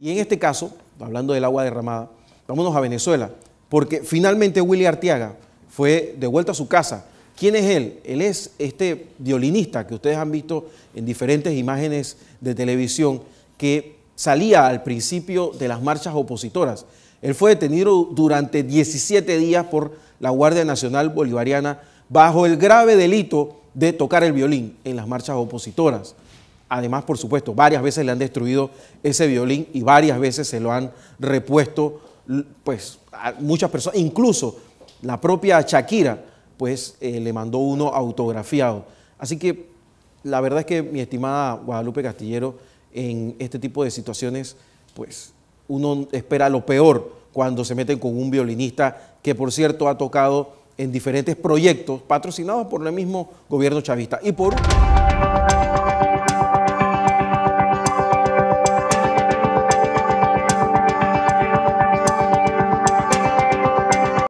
Y en este caso, hablando del agua derramada, vámonos a Venezuela, porque finalmente Willy Artiaga fue devuelto a su casa. ¿Quién es él? Él es este violinista que ustedes han visto en diferentes imágenes de televisión que salía al principio de las marchas opositoras. Él fue detenido durante 17 días por la Guardia Nacional Bolivariana bajo el grave delito de tocar el violín en las marchas opositoras. Además, por supuesto, varias veces le han destruido ese violín y varias veces se lo han repuesto pues, a muchas personas. Incluso la propia Shakira pues, eh, le mandó uno autografiado. Así que la verdad es que mi estimada Guadalupe Castillero, en este tipo de situaciones, pues uno espera lo peor cuando se meten con un violinista que, por cierto, ha tocado en diferentes proyectos patrocinados por el mismo gobierno chavista. Y por.